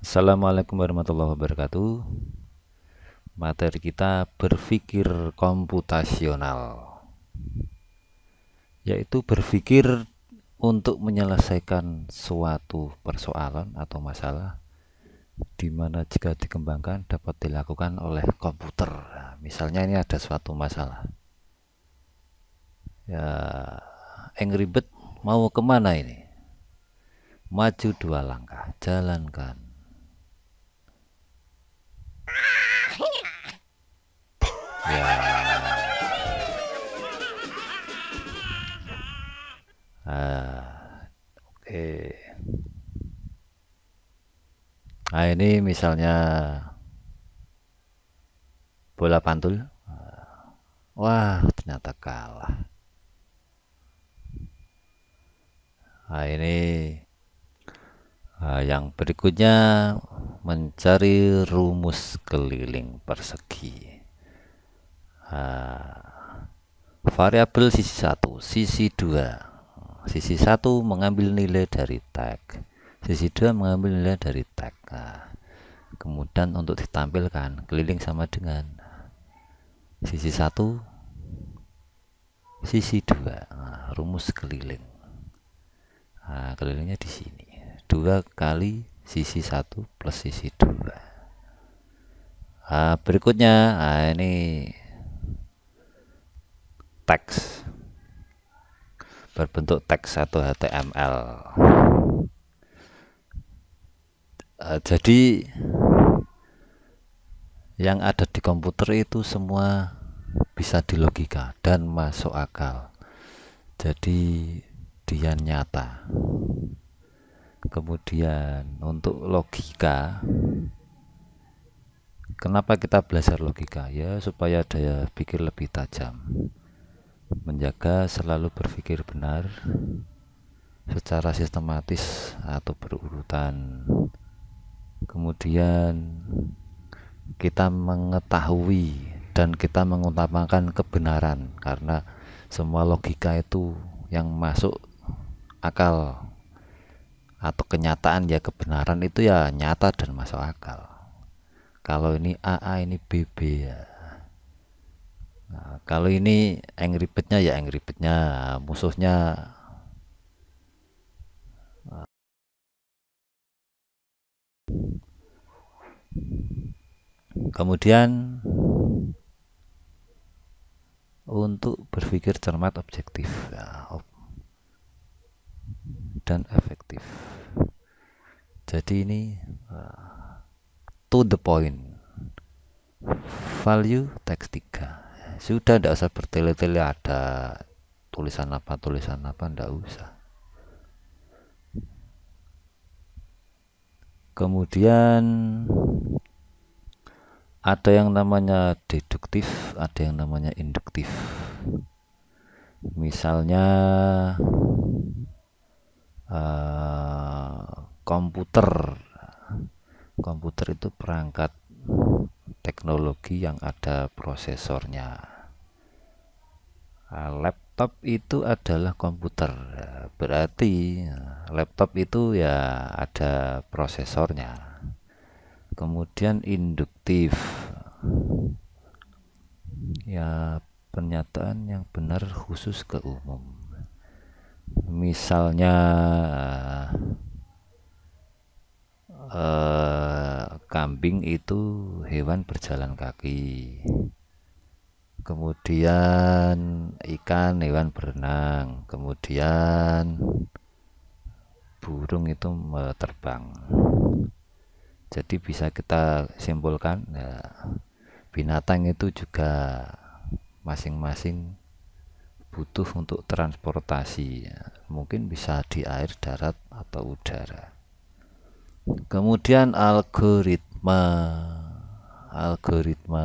Assalamualaikum warahmatullahi wabarakatuh Materi kita berpikir komputasional Yaitu berpikir untuk menyelesaikan suatu persoalan atau masalah di mana jika dikembangkan dapat dilakukan oleh komputer nah, Misalnya ini ada suatu masalah Ya Angry Bird mau kemana ini? Maju dua langkah, jalankan Ya. Ah, oke. Nah ini misalnya bola pantul. Ah, wah ternyata kalah. Nah ini uh, yang berikutnya mencari rumus keliling persegi. uh, variabel sisi satu, sisi dua. Sisi satu mengambil nilai dari tag, sisi dua mengambil nilai dari tag. Nah, kemudian untuk ditampilkan keliling sama dengan sisi satu, sisi dua. Nah, rumus keliling. Nah, kelilingnya di sini. Dua kali sisi satu plus sisi dua. nah, berikutnya nah ini teks berbentuk teks atau HTML nah, jadi yang ada di komputer itu semua bisa dilogika dan masuk akal jadi dia nyata kemudian untuk logika kenapa kita belajar logika ya supaya daya pikir lebih tajam menjaga selalu berpikir benar secara sistematis atau berurutan kemudian kita mengetahui dan kita mengutamakan kebenaran karena semua logika itu yang masuk akal atau kenyataan ya kebenaran itu ya nyata dan masuk akal kalau ini AA ini BB ya nah, kalau ini angry birdnya ya angry birdnya musuhnya kemudian untuk berpikir cermat objektif ya, dan efektif jadi ini uh, to the point value teks 3 sudah tidak usah bertele-tele ada tulisan apa tulisan apa tidak usah kemudian ada yang namanya deduktif ada yang namanya induktif misalnya uh, komputer komputer itu perangkat teknologi yang ada prosesornya nah, laptop itu adalah komputer berarti laptop itu ya ada prosesornya kemudian induktif ya pernyataan yang benar khusus ke umum misalnya Eh, kambing itu hewan berjalan kaki kemudian ikan hewan berenang kemudian burung itu eh, terbang jadi bisa kita simpulkan ya, binatang itu juga masing-masing butuh untuk transportasi mungkin bisa di air darat atau udara kemudian algoritma algoritma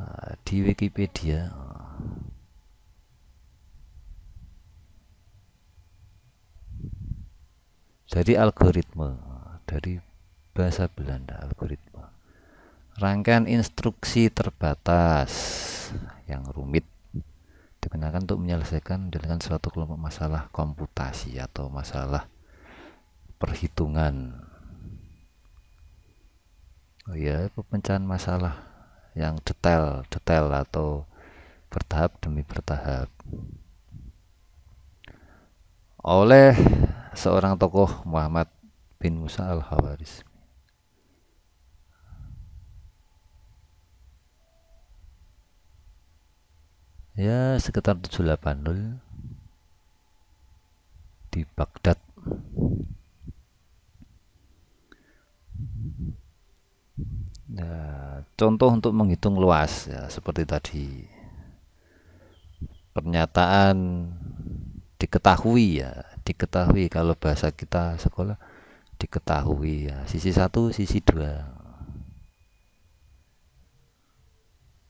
ah, di Wikipedia dari algoritma dari bahasa Belanda algoritma rangkaian instruksi terbatas yang rumit digunakan untuk menyelesaikan dengan suatu kelompok masalah komputasi atau masalah perhitungan oh ya pemecahan masalah yang detail detail atau bertahap demi bertahap oleh seorang tokoh Muhammad bin Musa al-Hawaris ya sekitar 780 di Baghdad nah, contoh untuk menghitung luas ya seperti tadi pernyataan diketahui ya diketahui kalau bahasa kita sekolah diketahui ya sisi satu sisi dua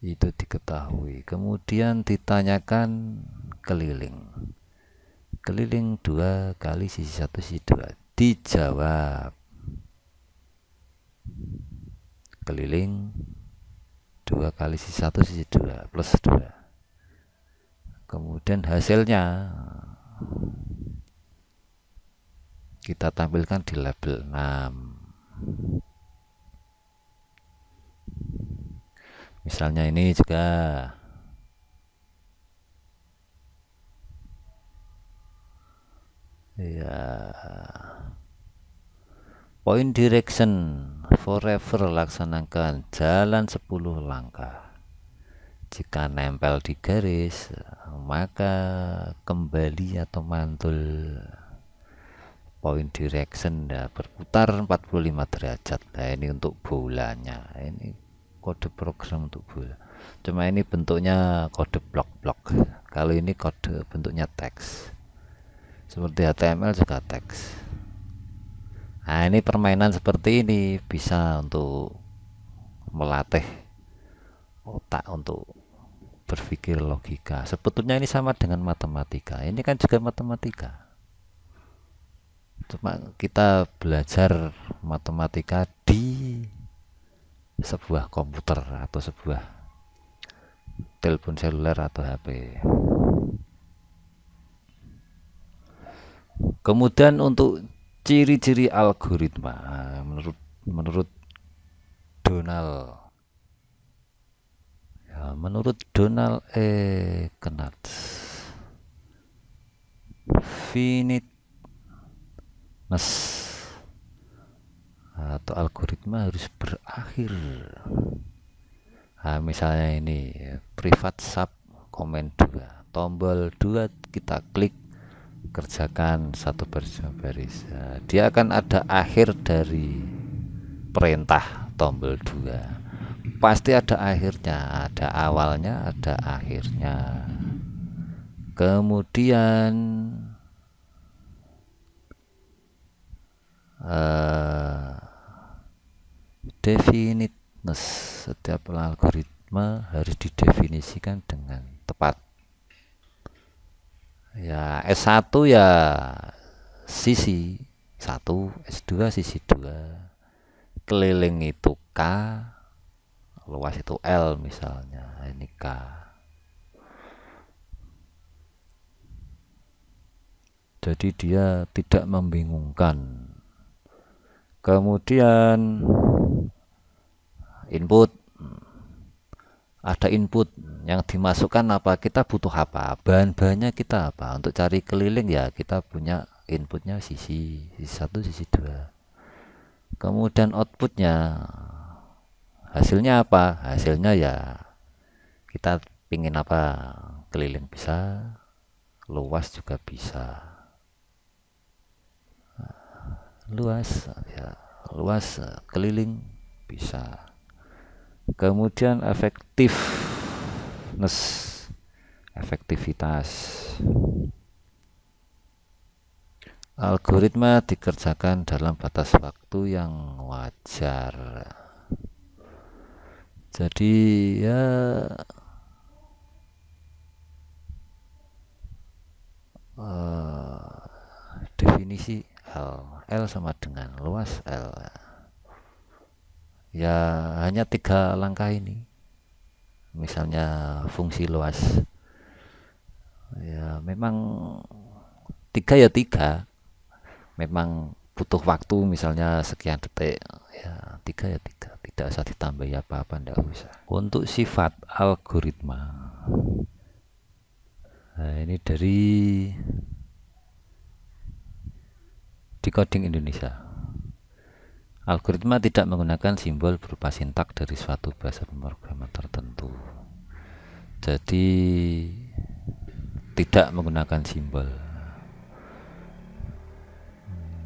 itu diketahui kemudian ditanyakan keliling keliling dua kali sisi satu sisi dua dijawab keliling dua kali sisi satu sisi dua plus dua kemudian hasilnya kita tampilkan di label 6 misalnya ini juga ya point direction forever laksanakan jalan 10 langkah jika nempel di garis maka kembali atau mantul point direction ya berputar 45 derajat nah ini untuk bolanya ini kode program untuk bu, cuma ini bentuknya kode blok-blok kalau ini kode bentuknya teks seperti HTML juga teks nah ini permainan seperti ini bisa untuk melatih otak untuk berpikir logika sebetulnya ini sama dengan matematika ini kan juga matematika cuma kita belajar matematika di sebuah komputer atau sebuah telepon seluler atau HP. Kemudian untuk ciri-ciri algoritma menurut menurut Donald ya, menurut Donald E. Kenat finite atau algoritma harus berakhir nah, misalnya ini privat sub komen 2 tombol 2 kita klik kerjakan satu baris-baris nah, dia akan ada akhir dari perintah tombol 2 pasti ada akhirnya ada awalnya ada akhirnya kemudian eh, definiteness setiap algoritma harus didefinisikan dengan tepat ya S1 ya sisi 1 S2 sisi 2 keliling itu K luas itu L misalnya ini K jadi dia tidak membingungkan kemudian input hmm. ada input yang dimasukkan apa kita butuh apa bahan-bahannya kita apa untuk cari keliling ya kita punya inputnya sisi sisi satu sisi dua kemudian outputnya hasilnya apa hasilnya ya kita pingin apa keliling bisa luas juga bisa luas ya luas keliling bisa kemudian efektifness efektivitas algoritma dikerjakan dalam batas waktu yang wajar jadi ya uh, definisi L L sama dengan luas L ya hanya tiga langkah ini misalnya fungsi luas ya memang tiga ya tiga memang butuh waktu misalnya sekian detik ya tiga ya tiga tidak usah ditambah ya apa-apa tidak usah untuk sifat algoritma nah ini dari decoding Indonesia Algoritma tidak menggunakan simbol berupa sintak dari suatu bahasa pemrograman tertentu. Jadi tidak menggunakan simbol.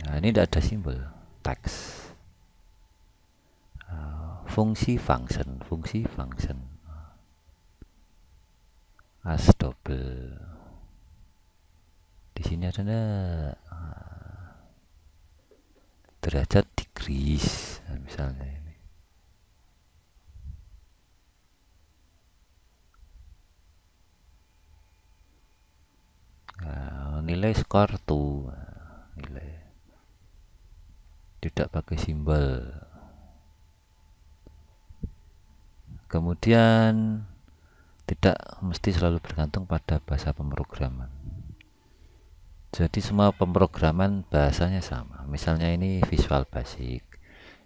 Nah, ini tidak ada simbol teks. Ah, fungsi function, fungsi function. As double. Di sini ada ah, derajat Inggris misalnya ini nah, nilai skor tuh nilai tidak pakai simbol kemudian tidak mesti selalu bergantung pada bahasa pemrograman jadi semua pemrograman bahasanya sama misalnya ini Visual Basic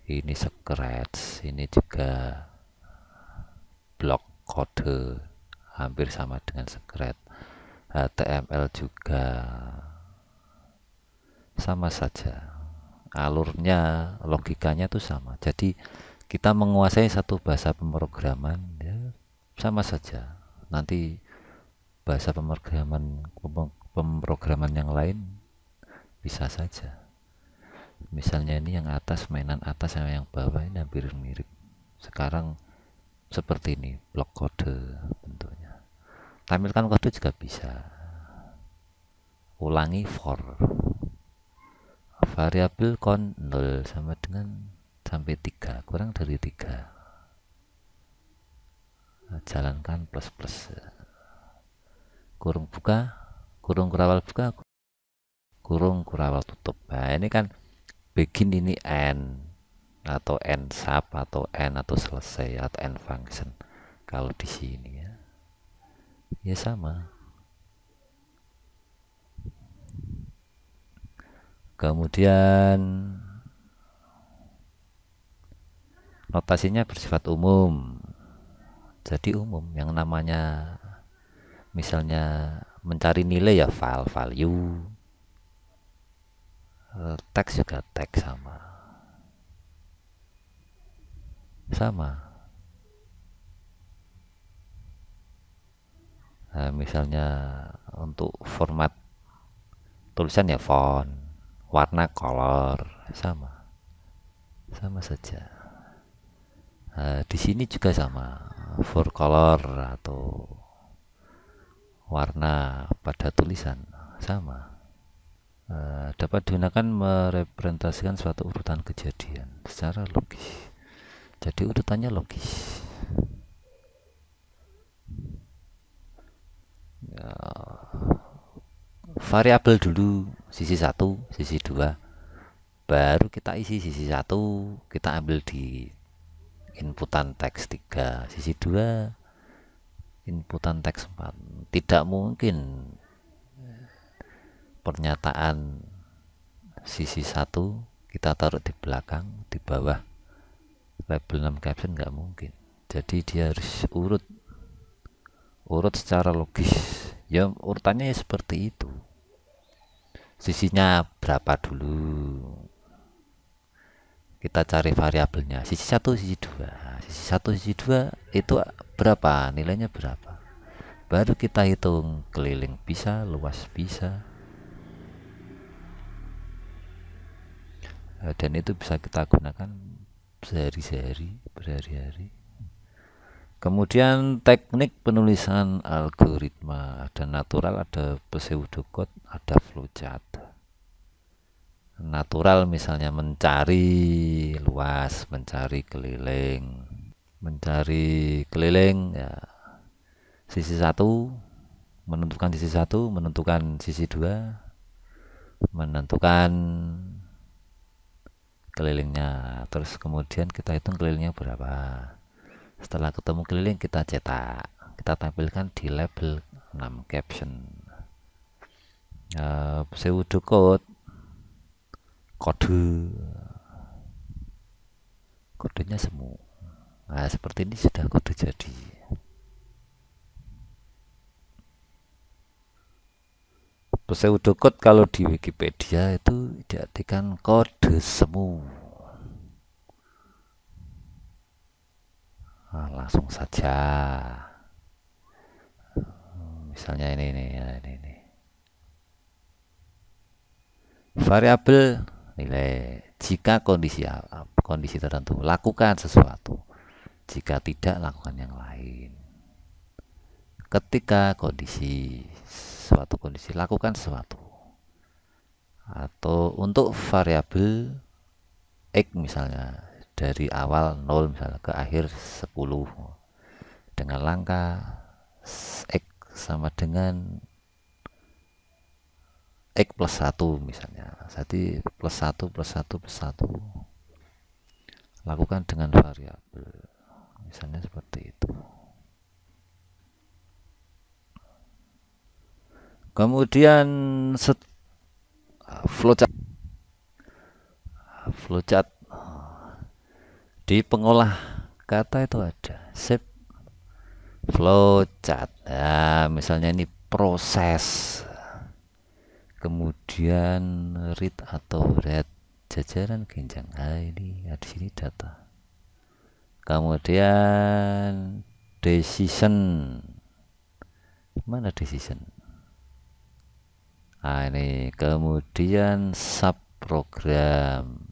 ini Scratch ini juga blok kode hampir sama dengan Scratch HTML juga sama saja alurnya logikanya tuh sama jadi kita menguasai satu bahasa pemrograman ya sama saja nanti bahasa pemrograman pemrograman yang lain bisa saja misalnya ini yang atas mainan atas sama yang bawah ini hampir mirip sekarang seperti ini blok kode bentuknya tampilkan kode juga bisa ulangi for variabel kon 0 sama dengan sampai 3 kurang dari 3 jalankan plus plus kurung buka kurung kurawal buka kurung kurawal tutup nah ini kan begin ini n atau n sub atau n atau selesai atau n function kalau di sini ya ya sama kemudian notasinya bersifat umum jadi umum yang namanya misalnya mencari nilai ya file value eh, teks juga teks sama sama nah, misalnya untuk format tulisan ya font warna color sama sama saja nah, di sini juga sama for color atau warna pada tulisan sama e, dapat digunakan merepresentasikan suatu urutan kejadian secara logis jadi urutannya logis ya, variabel dulu sisi satu sisi dua baru kita isi sisi satu kita ambil di inputan teks tiga sisi dua inputan teks 4 tidak mungkin pernyataan sisi satu kita taruh di belakang di bawah label 6 caption nggak mungkin jadi dia harus urut urut secara logis ya urutannya ya seperti itu sisinya berapa dulu kita cari variabelnya sisi satu sisi dua sisi satu sisi dua itu berapa nilainya berapa baru kita hitung keliling bisa luas bisa eh, dan itu bisa kita gunakan sehari-hari berhari-hari kemudian teknik penulisan algoritma ada natural ada pseudocode ada flowchart natural misalnya mencari luas mencari keliling mencari keliling ya sisi satu menentukan sisi satu menentukan sisi dua menentukan kelilingnya terus kemudian kita hitung kelilingnya berapa setelah ketemu keliling kita cetak kita tampilkan di label 6 caption uh, pseudo code kode kodenya semua nah seperti ini sudah kudu jadi code kalau di Wikipedia itu diartikan kode semu nah, langsung saja misalnya ini ini ya, ini, ini. variabel nilai jika kondisi kondisi tertentu lakukan sesuatu jika tidak, lakukan yang lain. Ketika kondisi suatu kondisi, lakukan sesuatu. Atau untuk variabel x misalnya dari awal 0 misalnya ke akhir 10 dengan langkah x sama dengan X plus 1 misalnya jadi plus 1 plus 1 plus 1 lakukan dengan variabel misalnya seperti itu kemudian set, ah, flowchart ah, flowchart ah, di pengolah kata itu ada shape flowchart ya misalnya ini proses kemudian read atau read jajaran genjang nah ini ada di sini data kemudian decision mana decision nah ini kemudian sub program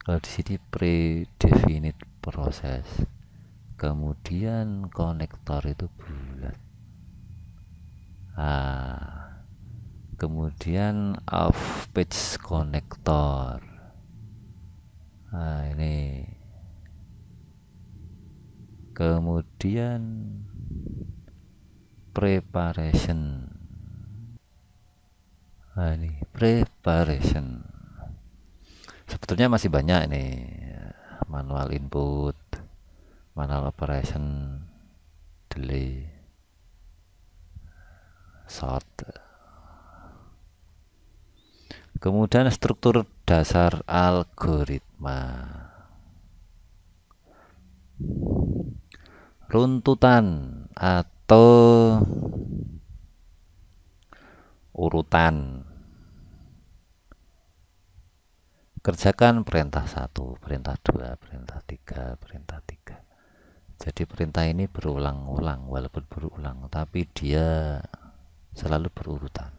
kalau di sini predefinite proses kemudian konektor itu bulat ah kemudian off page konektor Nah, ini. Kemudian preparation. Nah, ini preparation. Sebetulnya masih banyak ini manual input, manual operation, delay, sort. Kemudian struktur dasar algoritma runtutan atau urutan kerjakan perintah satu, perintah dua, perintah tiga, perintah tiga. Jadi perintah ini berulang-ulang walaupun berulang tapi dia selalu berurutan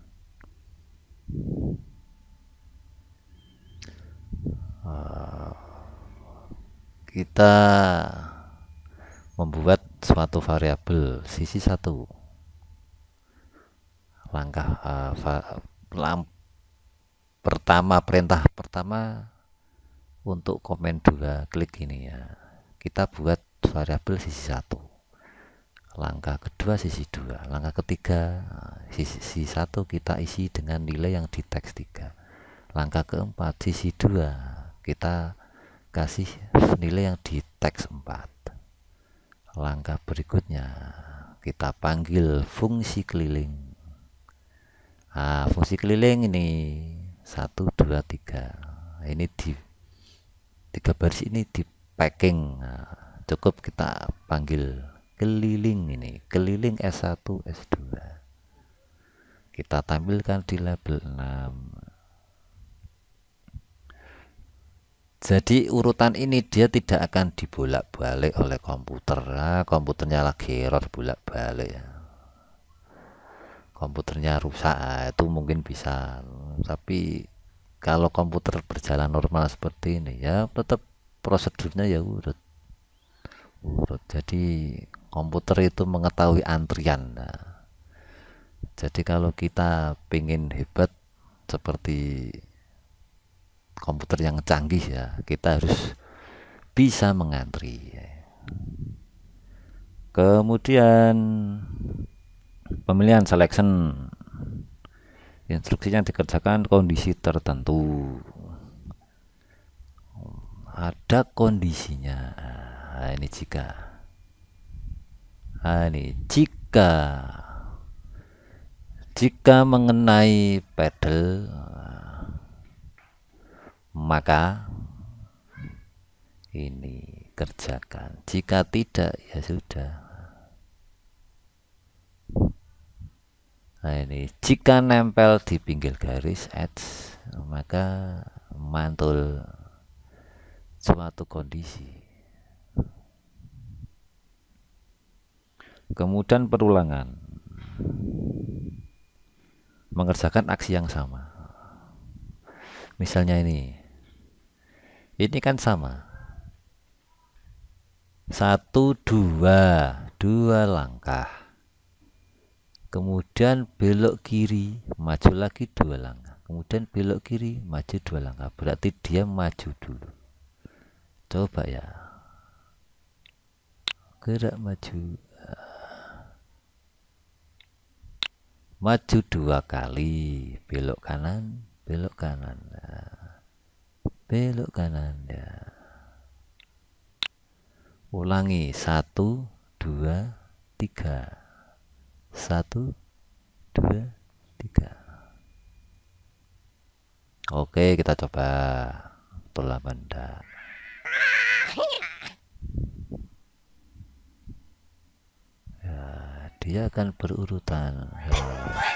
kita membuat suatu variabel sisi satu langkah uh, eh, lamp pertama perintah pertama untuk komen dua klik ini ya kita buat variabel sisi satu langkah kedua sisi dua langkah ketiga sisi, sisi satu kita isi dengan nilai yang di teks tiga langkah keempat sisi dua kita kasih nilai yang di teks 4 langkah berikutnya kita panggil fungsi keliling nah, fungsi keliling ini 1 2 3 ini di tiga baris ini di packing ah, cukup kita panggil keliling ini keliling S1 S2 kita tampilkan di label 6 Jadi urutan ini dia tidak akan dibolak-balik oleh komputer. Nah, komputernya lagi error bolak-balik. Ya. Komputernya rusak itu mungkin bisa. Tapi kalau komputer berjalan normal seperti ini ya tetap prosedurnya ya urut. Urut. Jadi komputer itu mengetahui antrian. Nah, jadi kalau kita pingin hebat seperti komputer yang canggih ya kita harus bisa mengantri kemudian pemilihan selection instruksinya dikerjakan kondisi tertentu ada kondisinya nah, ini jika nah, ini jika jika mengenai pedal maka ini kerjakan. Jika tidak ya sudah. Nah ini jika nempel di pinggir garis edge maka mantul suatu kondisi. Kemudian perulangan. Mengerjakan aksi yang sama. Misalnya ini ini kan sama satu dua dua langkah kemudian belok kiri maju lagi dua langkah kemudian belok kiri maju dua langkah berarti dia maju dulu coba ya gerak maju maju dua kali belok kanan belok kanan nah. Belokkan Anda. Ya. Ulangi. Satu, dua, tiga. Satu, dua, tiga. Oke, kita coba tulang bandar. Ya, dia akan berurutan. Hello.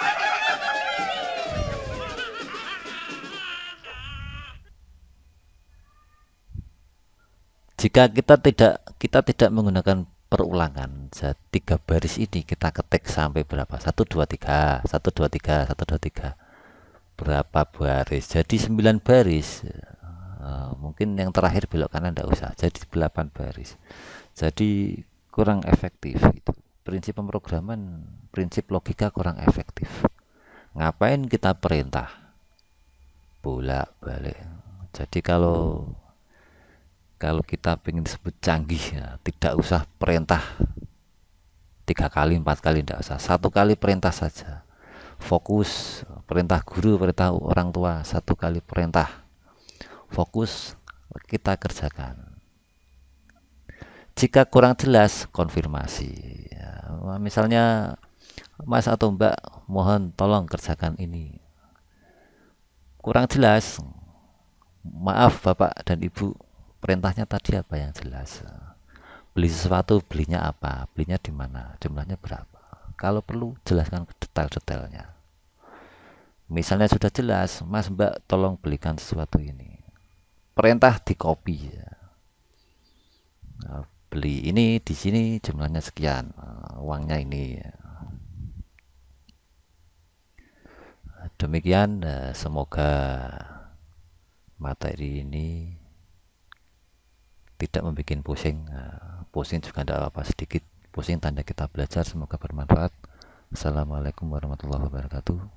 jika kita tidak kita tidak menggunakan perulangan tiga baris ini kita ketik sampai berapa satu dua tiga satu dua tiga satu dua tiga berapa baris jadi sembilan baris eh, mungkin yang terakhir belok kanan tidak usah jadi 8 baris jadi kurang efektif itu prinsip pemrograman prinsip logika kurang efektif ngapain kita perintah bolak-balik jadi kalau kalau kita ingin disebut canggih ya, tidak usah perintah tiga kali empat kali tidak usah satu kali perintah saja fokus perintah guru perintah orang tua satu kali perintah fokus kita kerjakan jika kurang jelas konfirmasi ya, misalnya mas atau mbak mohon tolong kerjakan ini kurang jelas maaf bapak dan ibu perintahnya tadi apa yang jelas beli sesuatu belinya apa belinya di mana jumlahnya berapa kalau perlu jelaskan detail-detailnya misalnya sudah jelas mas mbak tolong belikan sesuatu ini perintah di copy ya. beli ini di sini jumlahnya sekian uangnya ini ya. demikian eh, semoga materi ini tidak membuat pusing eh, pusing juga tidak apa-apa sedikit pusing tanda kita belajar semoga bermanfaat Assalamualaikum warahmatullahi wabarakatuh